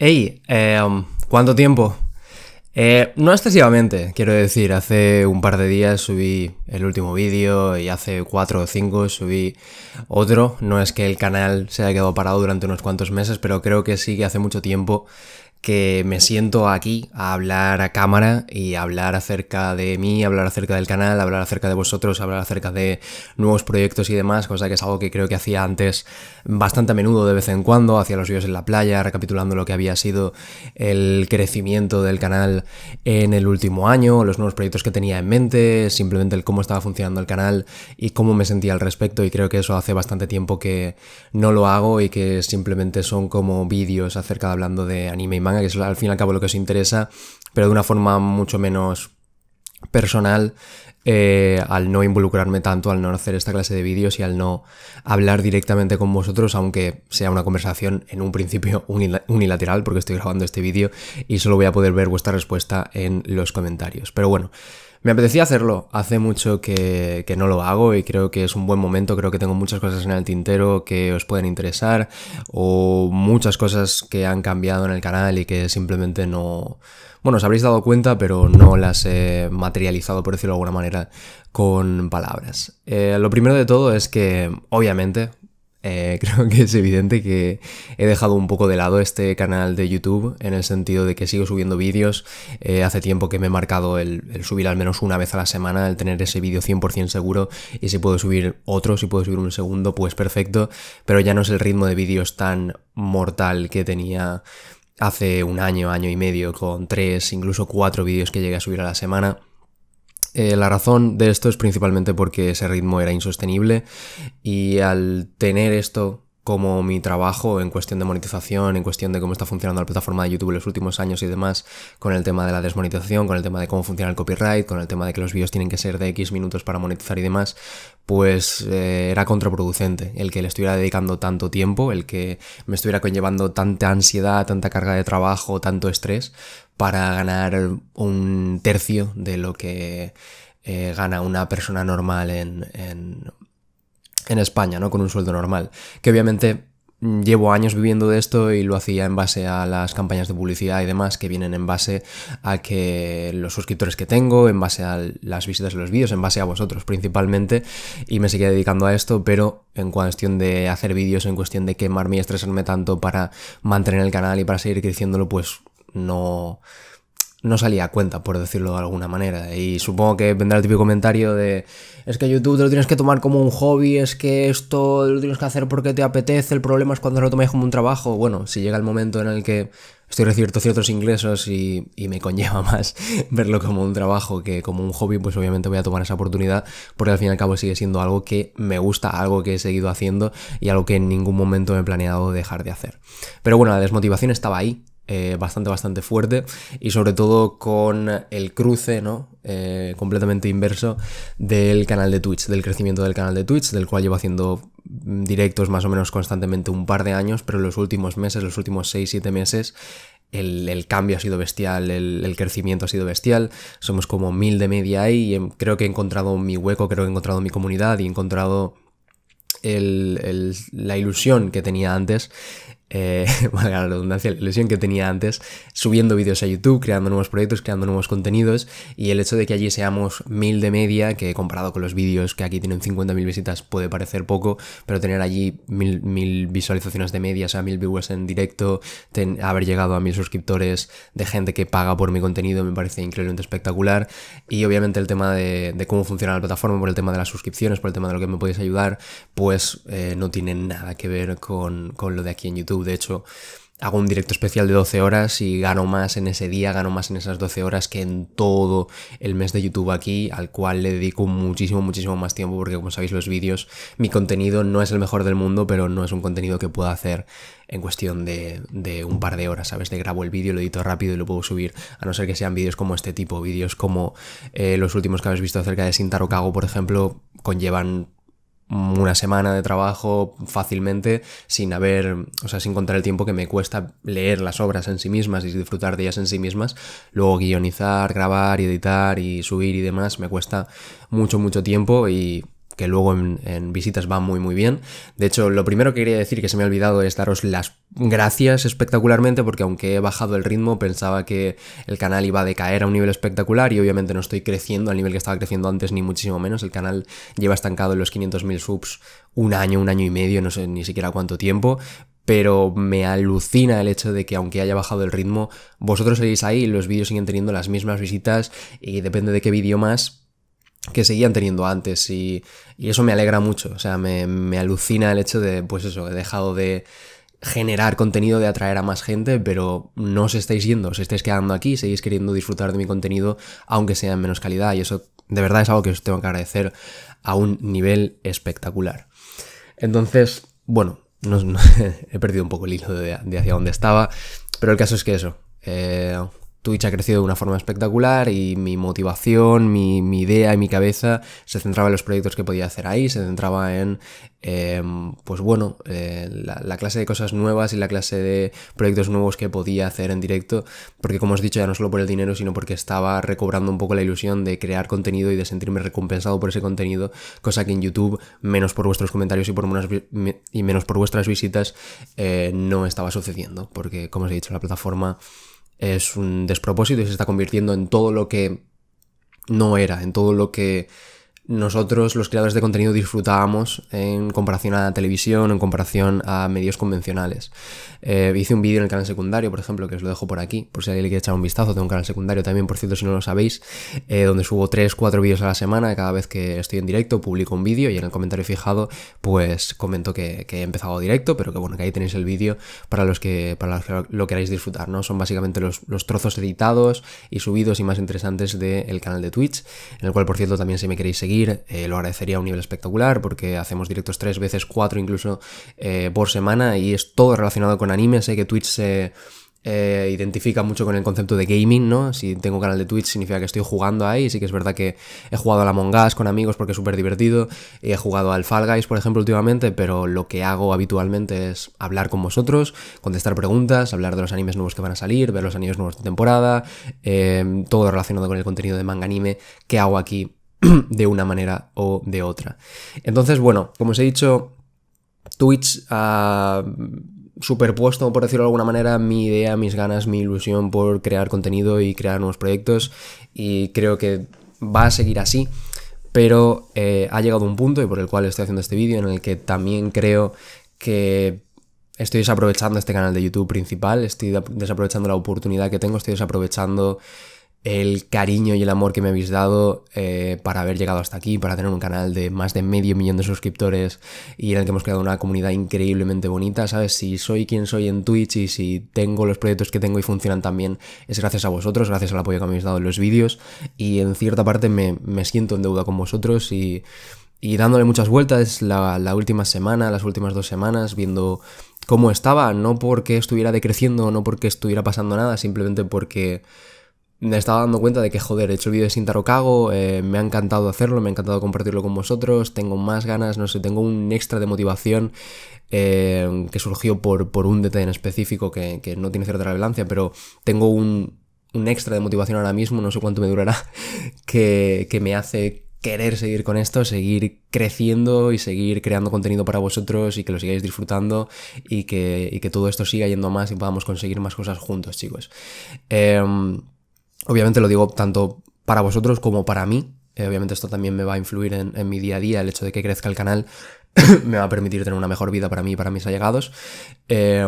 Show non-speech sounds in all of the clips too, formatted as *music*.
Hey, em, ¿cuánto tiempo? Eh, no excesivamente, quiero decir, hace un par de días subí el último vídeo y hace cuatro o cinco subí otro. No es que el canal se haya quedado parado durante unos cuantos meses, pero creo que sí que hace mucho tiempo que me siento aquí a hablar a cámara y hablar acerca de mí, hablar acerca del canal, hablar acerca de vosotros, hablar acerca de nuevos proyectos y demás, cosa que es algo que creo que hacía antes bastante a menudo de vez en cuando, hacía los vídeos en la playa, recapitulando lo que había sido el crecimiento del canal en el último año, los nuevos proyectos que tenía en mente, simplemente el cómo estaba funcionando el canal y cómo me sentía al respecto y creo que eso hace bastante tiempo que no lo hago y que simplemente son como vídeos acerca de hablando de anime y manga que es al fin y al cabo lo que os interesa, pero de una forma mucho menos personal eh, al no involucrarme tanto, al no hacer esta clase de vídeos y al no hablar directamente con vosotros, aunque sea una conversación en un principio unilateral, porque estoy grabando este vídeo y solo voy a poder ver vuestra respuesta en los comentarios. Pero bueno, me apetecía hacerlo, hace mucho que, no lo hago y creo que es un buen momento, creo que tengo muchas cosas en el tintero que os pueden interesar o muchas cosas que han cambiado en el canal y que simplemente no... Bueno, os habréis dado cuenta, pero no las he materializado, por decirlo de alguna manera, con palabras. Eh, lo primero de todo es que, obviamente, eh, *laughs* creo que es evidente que he dejado un poco de lado este canal de YouTube en el sentido de que sigo subiendo vídeos. Eh, hace tiempo que me he marcado el, el, subir al menos una vez a la semana, el tener ese vídeo 100% seguro y si puedo subir otro, si puedo subir un segundo, pues perfecto, pero ya no es el ritmo de vídeos tan mortal que tenía hace un año, año y medio, con tres, incluso cuatro vídeos que llegué a subir a la semana. Eh, la razón de esto es principalmente porque ese ritmo era insostenible y al tener esto como mi trabajo en cuestión de monetización, en cuestión de cómo está funcionando la plataforma de YouTube en los últimos años y demás, con el tema de la desmonetización, con el tema de cómo funciona el copyright, con el tema de que los vídeos tienen que ser de X minutos para monetizar y demás, pues eh, era contraproducente el que le estuviera dedicando tanto tiempo, el que me estuviera conllevando tanta ansiedad, tanta carga de trabajo, tanto estrés, para ganar un tercio de lo que eh, gana una persona normal en, España, ¿no? Con un sueldo normal. Que obviamente mm, llevo años viviendo de esto y lo hacía en base a las campañas de publicidad y demás que vienen en base a que los suscriptores que tengo, en base a las visitas de los vídeos, en base a vosotros principalmente y me seguía dedicando a esto, pero en cuestión de hacer vídeos, en cuestión de quemarme y estresarme tanto para mantener el canal y para seguir creciéndolo, pues no, no salía a cuenta, por decirlo de alguna manera. Y supongo que vendrá el típico comentario de, es que YouTube te lo tienes que tomar como un hobby, es que esto lo tienes que hacer porque te apetece, el problema es cuando lo tomáis como un trabajo. Bueno, si llega el momento en el que estoy recibiendo ciertos ingresos y, y me conlleva *laughs* más verlo como un trabajo que como un hobby, pues obviamente voy a tomar esa oportunidad, porque al fin y al cabo sigue siendo algo que me gusta, algo que he seguido haciendo y algo que en ningún momento me he planeado dejar de hacer. Pero bueno, la desmotivación estaba ahí, eh, bastante, bastante fuerte y sobre todo con el cruce, ¿no? Eh, completamente inverso del canal de Twitch, del crecimiento del canal de Twitch, del cual llevo haciendo mm, directos más o menos constantemente un par de años, pero en los últimos meses, los últimos 6-7 meses, el, cambio ha sido bestial, el, crecimiento ha sido bestial, somos como mil de media ahí y em, creo que he encontrado mi hueco, creo que he encontrado mi comunidad y he encontrado la ilusión que tenía antes eh, *laughs* la redundancia, la ilusión que tenía antes, subiendo vídeos a YouTube, creando nuevos proyectos, creando nuevos contenidos, y el hecho de que allí seamos mil de media, que comparado con los vídeos que aquí tienen 50.000 visitas puede parecer poco, pero tener allí mil, visualizaciones de media, o sea, mil viewers en directo, haber llegado a mil suscriptores de gente que paga por mi contenido, me parece increíblemente espectacular, y obviamente el tema de, cómo funciona la plataforma, por el tema de las suscripciones, por el tema de lo que me podéis ayudar, pues eh, no tiene nada que ver con lo de aquí en YouTube de hecho, hago un directo especial de 12 horas y gano más en ese día, gano más en esas 12 horas que en todo el mes de YouTube aquí, al cual le dedico muchísimo, muchísimo más tiempo porque como sabéis los vídeos, mi contenido no es el mejor del mundo, pero no es un contenido que pueda hacer en cuestión de, un par de horas, ¿sabes? De grabo el vídeo, lo edito rápido y lo puedo subir, a no ser que sean vídeos como este tipo, vídeos como eh, los últimos que habéis visto acerca de Sintaro Kago, por ejemplo, conllevan una semana de trabajo fácilmente sin haber, o sea, sin contar el tiempo que me cuesta leer las obras en sí mismas y disfrutar de ellas en sí mismas. Luego guionizar, grabar editar y subir y demás me cuesta mucho, mucho tiempo y que luego en, visitas va muy muy bien. De hecho, lo primero que quería decir que se me ha olvidado es daros las gracias espectacularmente porque aunque he bajado el ritmo pensaba que el canal iba a decaer a un nivel espectacular y obviamente no estoy creciendo al nivel que estaba creciendo antes ni muchísimo menos. El canal lleva estancado en los 500.000 subs un año, un año y medio, no sé ni siquiera cuánto tiempo, pero me alucina el hecho de que aunque haya bajado el ritmo, vosotros seguís ahí y los vídeos siguen teniendo las mismas visitas y depende de qué vídeo más, que seguían teniendo antes y, eso me alegra mucho, o sea, me, me, alucina el hecho de, pues eso, he dejado de generar contenido, de atraer a más gente, pero no os estáis yendo, os estáis quedando aquí, seguís queriendo disfrutar de mi contenido, aunque sea en menos calidad, y eso de verdad es algo que os tengo que agradecer a un nivel espectacular. Entonces, bueno, no, *laughs* he perdido un poco el hilo de, hacia dónde estaba, pero el caso es que eso, eh, Twitch ha crecido de una forma espectacular y mi motivación, mi, idea y mi cabeza se centraba en los proyectos que podía hacer ahí, se centraba en, em, pues bueno, eh, la, clase de cosas nuevas y la clase de proyectos nuevos que podía hacer en directo, porque como os he dicho, ya no solo por el dinero, sino porque estaba recobrando un poco la ilusión de crear contenido y de sentirme recompensado por ese contenido, cosa que en YouTube, menos por vuestros comentarios y, por y menos por vuestras visitas, eh, no estaba sucediendo, porque como os he dicho, la plataforma es un despropósito y se está convirtiendo en todo lo que no era, en todo lo que nosotros los creadores de contenido disfrutábamos en comparación a televisión, en comparación a medios convencionales. Eh, hice un vídeo en el canal secundario, por ejemplo, que os lo dejo por aquí, por si alguien le quiere echar un vistazo, tengo un canal secundario también, por cierto, si no lo sabéis, eh, donde subo 3, 4 vídeos a la semana, cada vez que estoy en directo publico un vídeo y en el comentario fijado pues comento que, he empezado directo, pero que bueno, que ahí tenéis el vídeo para los que, para lo queráis disfrutar, ¿no? Son básicamente los, trozos editados y subidos y más interesantes del canal de Twitch, en el cual por cierto también si me queréis seguir, eh, lo agradecería a un nivel espectacular porque hacemos directos tres veces, cuatro incluso eh, por semana y es todo relacionado con anime. Sé que Twitch se... Eh, identifica mucho con el concepto de gaming, ¿no? Si tengo canal de Twitch significa que estoy jugando ahí, sí que es verdad que he jugado a la Among Us con amigos porque es súper divertido, he jugado al Fall Guys, por ejemplo, últimamente, pero lo que hago habitualmente es hablar con vosotros, contestar preguntas, hablar de los animes nuevos que van a salir, ver los animes nuevos de temporada, todo relacionado con el contenido de manga anime que hago aquí *clears throat* de una manera o de otra. Entonces, bueno, como os he dicho, Twitch ha superpuesto, por decirlo de alguna manera, mi idea, mis ganas, mi ilusión por crear contenido y crear nuevos proyectos y creo que va a seguir así. Pero eh, ha llegado un punto, y por el cual estoy haciendo este vídeo, en el que también creo que estoy desaprovechando este canal de YouTube principal, estoy desaprovechando la oportunidad que tengo, estoy desaprovechando el cariño y el amor que me habéis dado eh, para haber llegado hasta aquí, para tener un canal de más de medio millón de suscriptores y en el que hemos creado una comunidad increíblemente bonita, ¿sabes? Si soy quien soy en Twitch y si tengo los proyectos que tengo y funcionan también, es gracias a vosotros, gracias al apoyo que me habéis dado en los vídeos y en cierta parte me, siento en deuda con vosotros y, y dándole muchas vueltas la, la última semana, las últimas dos semanas, viendo cómo estaba, no porque estuviera decreciendo, no porque estuviera pasando nada, simplemente porque me estaba dando cuenta de que, joder, he hecho el vídeo de Sintaro eh, me ha encantado hacerlo, me ha encantado compartirlo con vosotros, tengo más ganas, no sé, tengo un extra de motivación eh, que surgió por, por, un detalle en específico que, no tiene cierta relevancia, pero tengo un, extra de motivación ahora mismo, no sé cuánto me durará, *laughs* que, me hace querer seguir con esto, seguir creciendo y seguir creando contenido para vosotros y que lo sigáis disfrutando y que, y que todo esto siga yendo más y podamos conseguir más cosas juntos, chicos. Em, Obviamente lo digo tanto para vosotros como para mí. Eh, obviamente esto también me va a influir en, mi día a día, el hecho de que crezca el canal *coughs* me va a permitir tener una mejor vida para mí y para mis allegados. Eh,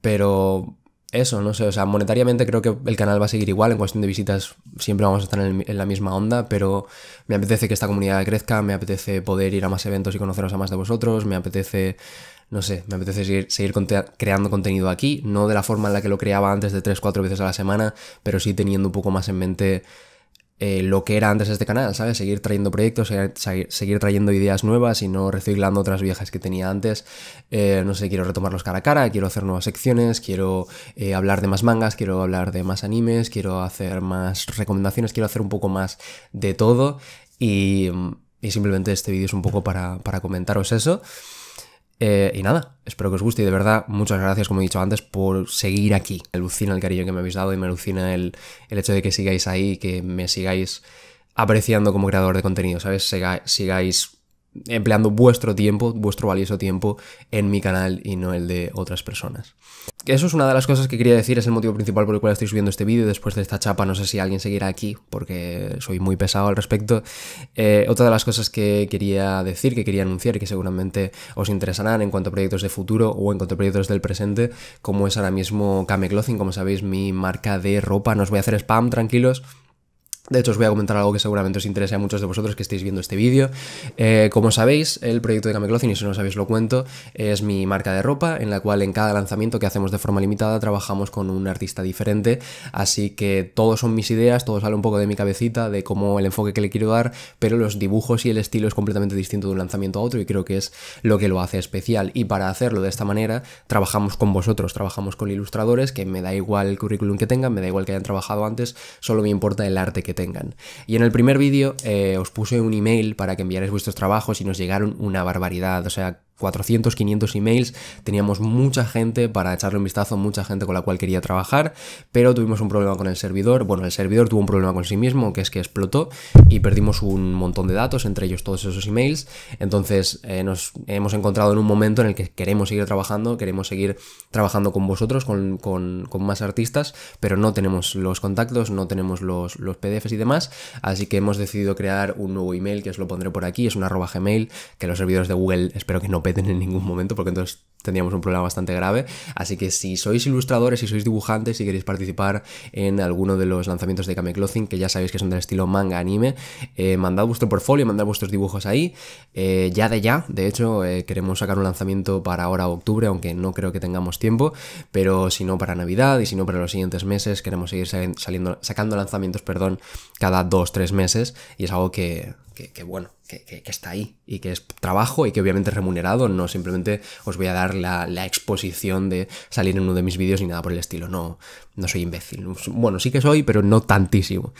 pero eso, no sé, o sea, monetariamente creo que el canal va a seguir igual, en cuestión de visitas siempre vamos a estar en, en, la misma onda, pero me apetece que esta comunidad crezca, me apetece poder ir a más eventos y conoceros a más de vosotros, me apetece no sé, me apetece seguir, seguir creando contenido aquí, no de la forma en la que lo creaba antes de 3-4 veces a la semana, pero sí teniendo un poco más en mente eh, lo que era antes este canal, ¿sabes? Seguir trayendo proyectos, seguir, trayendo ideas nuevas y no reciclando otras viejas que tenía antes. Eh, no sé, quiero retomarlos cara a cara, quiero hacer nuevas secciones, quiero eh, hablar de más mangas, quiero hablar de más animes, quiero hacer más recomendaciones, quiero hacer un poco más de todo y, simplemente este vídeo es un poco para, para comentaros eso. Eh, y nada, espero que os guste y de verdad muchas gracias, como he dicho antes, por seguir aquí. Me alucina el cariño que me habéis dado y me alucina el, el hecho de que sigáis ahí y que me sigáis apreciando como creador de contenido, ¿sabes? sigáis empleando vuestro tiempo, vuestro valioso tiempo en mi canal y no el de otras personas. Eso es una de las cosas que quería decir, es el motivo principal por el cual estoy subiendo este vídeo después de esta chapa, no sé si alguien seguirá aquí porque soy muy pesado al respecto. Eh, otra de las cosas que quería decir, que quería anunciar y que seguramente os interesarán en cuanto a proyectos de futuro o en cuanto a proyectos del presente, como es ahora mismo Kame como sabéis mi marca de ropa, no os voy a hacer spam, tranquilos, de hecho, os voy a comentar algo que seguramente os interese a muchos de vosotros que estáis viendo este vídeo. Eh, como sabéis, el proyecto de Kame y si no sabéis lo cuento, es mi marca de ropa en la cual en cada lanzamiento que hacemos de forma limitada trabajamos con un artista diferente, así que todos son mis ideas, todo sale un poco de mi cabecita, de cómo el enfoque que le quiero dar, pero los dibujos y el estilo es completamente distinto de un lanzamiento a otro y creo que es lo que lo hace especial. Y para hacerlo de esta manera, trabajamos con vosotros, trabajamos con ilustradores, que me da igual el currículum que tengan, me da igual que hayan trabajado antes, solo me importa el arte que tengan. Y en el primer vídeo eh, os puse un email para que enviarais vuestros trabajos y nos llegaron una barbaridad, o sea, 400, 500 emails, teníamos mucha gente para echarle un vistazo, mucha gente con la cual quería trabajar, pero tuvimos un problema con el servidor, bueno, el servidor tuvo un problema con sí mismo, que es que explotó y perdimos un montón de datos, entre ellos todos esos emails, entonces eh, nos hemos encontrado en un momento en el que queremos seguir trabajando, queremos seguir trabajando con vosotros, con, más artistas, pero no tenemos los contactos, no tenemos los, PDFs y demás, así que hemos decidido crear un nuevo email que os lo pondré por aquí, es un arroba gmail que los servidores de Google espero que no en ningún momento, porque entonces tendríamos un problema bastante grave. Así que si sois ilustradores, si sois dibujantes, si queréis participar en alguno de los lanzamientos de Kame Clothing, que ya sabéis que son del estilo manga anime, eh, mandad vuestro portfolio, mandad vuestros dibujos ahí. Eh, ya de ya, de hecho, eh, queremos sacar un lanzamiento para ahora octubre, aunque no creo que tengamos tiempo, pero si no para Navidad y si no para los siguientes meses, queremos seguir saliendo, sacando lanzamientos, perdón, cada 2 tres meses y es algo que, que, bueno, que, que, está ahí y que es trabajo y que obviamente es remunerado, no simplemente os voy a dar la, exposición de salir en uno de mis vídeos ni nada por el estilo. No, no soy imbécil. Bueno, sí que soy, pero no tantísimo.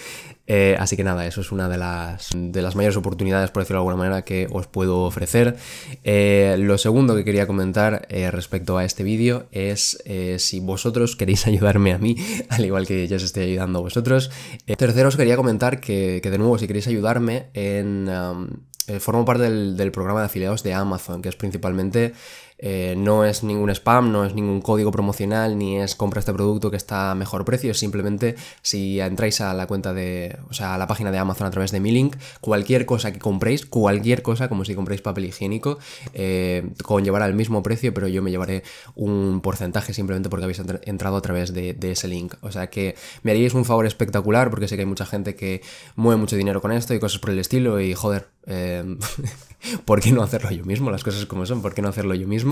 Eh, así que nada, eso es una de las, de las mayores oportunidades, por decirlo de alguna manera, que os puedo ofrecer. Eh, lo segundo que quería comentar eh, respecto a este vídeo es si vosotros queréis *laughs* ayudarme a mí, al igual que yo os estoy ayudando a vosotros. tercero, os quería comentar que, de nuevo, si queréis ayudarme en... Um, formo parte del, programa de afiliados de Amazon, que es principalmente eh, no es ningún spam, no es ningún código promocional, ni es compra este producto que está a mejor precio. Simplemente si entráis a la cuenta de, o sea, a la página de Amazon a través de mi link, cualquier cosa que compréis, cualquier cosa, como si compréis papel higiénico, eh, conllevará el mismo precio, pero yo me llevaré un porcentaje simplemente porque habéis entrado a través de, ese link. O sea que me haríais un favor espectacular porque sé que hay mucha gente que mueve mucho dinero con esto y cosas por el estilo y joder, eh, *laughs* ¿por qué no hacerlo yo mismo? Las cosas como son, ¿por qué no hacerlo yo mismo?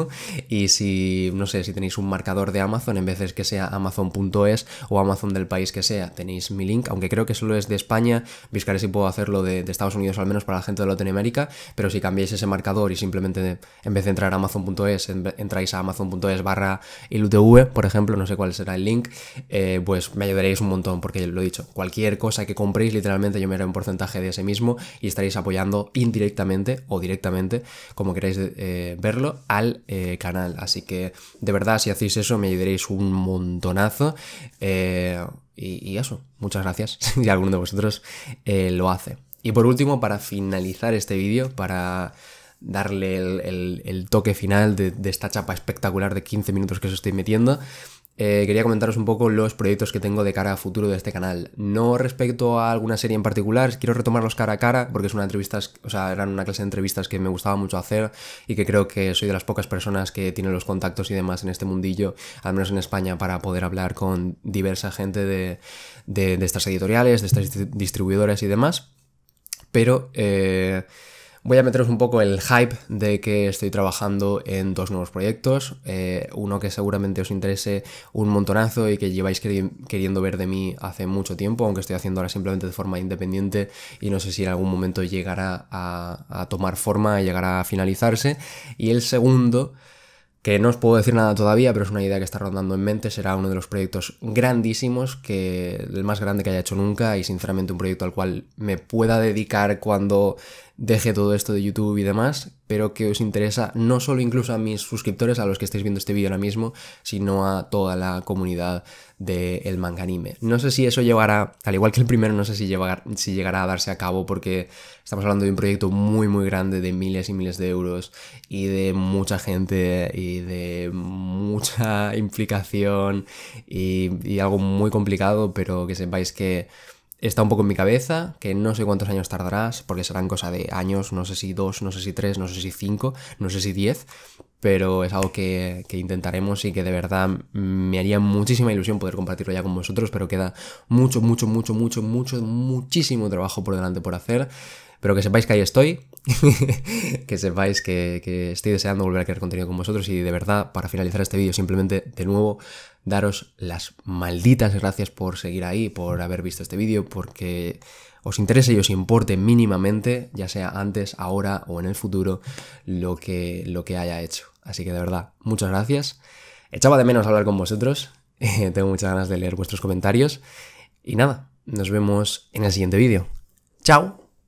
Y si, no sé, si tenéis un marcador de Amazon, en vez de que sea amazon.es o Amazon del país que sea, tenéis mi link, aunque creo que solo es de España, buscaré si puedo hacerlo de, Estados Unidos al menos para la gente de Latinoamérica, pero si cambiáis ese marcador y simplemente en vez de entrar a amazon.es, entráis a amazon.es barra ilutv, por ejemplo, no sé cuál será el link, eh, pues me ayudaréis un montón, porque lo he dicho, cualquier cosa que compréis, literalmente yo me haré un porcentaje de ese mismo y estaréis apoyando indirectamente o directamente, como queráis eh, verlo, al eh, canal. Así que de verdad, si hacéis eso, me ayudaréis un montonazo. Eh, y, eso, muchas gracias si *laughs* alguno de vosotros eh, lo hace. Y por último, para finalizar este vídeo, para darle el, toque final de, de, esta chapa espectacular de 15 minutos que os estoy metiendo, eh, quería comentaros un poco los proyectos que tengo de cara a futuro de este canal. No respecto a alguna serie en particular, quiero retomarlos cara a cara porque es una o sea, eran una clase de entrevistas que me gustaba mucho hacer y que creo que soy de las pocas personas que tienen los contactos y demás en este mundillo, al menos en España, para poder hablar con diversa gente de, de, estas editoriales, de estas distribuidoras y demás. Pero... Eh, Voy a meteros un poco el hype de que estoy trabajando en dos nuevos proyectos, eh, uno que seguramente os interese un montonazo y que lleváis queriendo ver de mí hace mucho tiempo, aunque estoy haciendo ahora simplemente de forma independiente y no sé si en algún momento llegará a, a tomar forma, y llegará a finalizarse, y el segundo que no os puedo decir nada todavía, pero es una idea que está rondando en mente, será uno de los proyectos grandísimos, que el más grande que haya hecho nunca y sinceramente un proyecto al cual me pueda dedicar cuando deje todo esto de YouTube y demás, pero que os interesa no solo incluso a mis suscriptores, a los que estáis viendo este vídeo ahora mismo, sino a toda la comunidad del el anime. No sé si eso llegará. al igual que el primero, no sé si, si llegará a darse a cabo porque estamos hablando de un proyecto muy muy grande de miles y miles de euros y de mucha gente y de mucha *laughs* implicación y, y algo muy complicado, pero que sepáis que está un poco en mi cabeza, que no sé cuántos años tardarás, porque serán cosa de años, no sé si dos, no sé si tres, no sé si cinco, no sé si diez, pero es algo que, intentaremos y que de verdad me haría muchísima ilusión poder compartirlo ya con vosotros, pero queda mucho, mucho, mucho, mucho, mucho, muchísimo trabajo por delante por hacer. Pero que sepáis que ahí estoy, *laughs* que sepáis que, estoy deseando volver a crear contenido con vosotros y de verdad, para finalizar este vídeo, simplemente de nuevo daros las malditas gracias por seguir ahí, por haber visto este vídeo, porque os interese y os importe mínimamente, ya sea antes, ahora o en el futuro, lo que, lo que haya hecho. Así que de verdad, muchas gracias. Echaba de menos hablar con vosotros. *laughs* Eh, tengo muchas ganas de leer vuestros comentarios. Y nada, nos vemos en el siguiente vídeo. ¡Chao!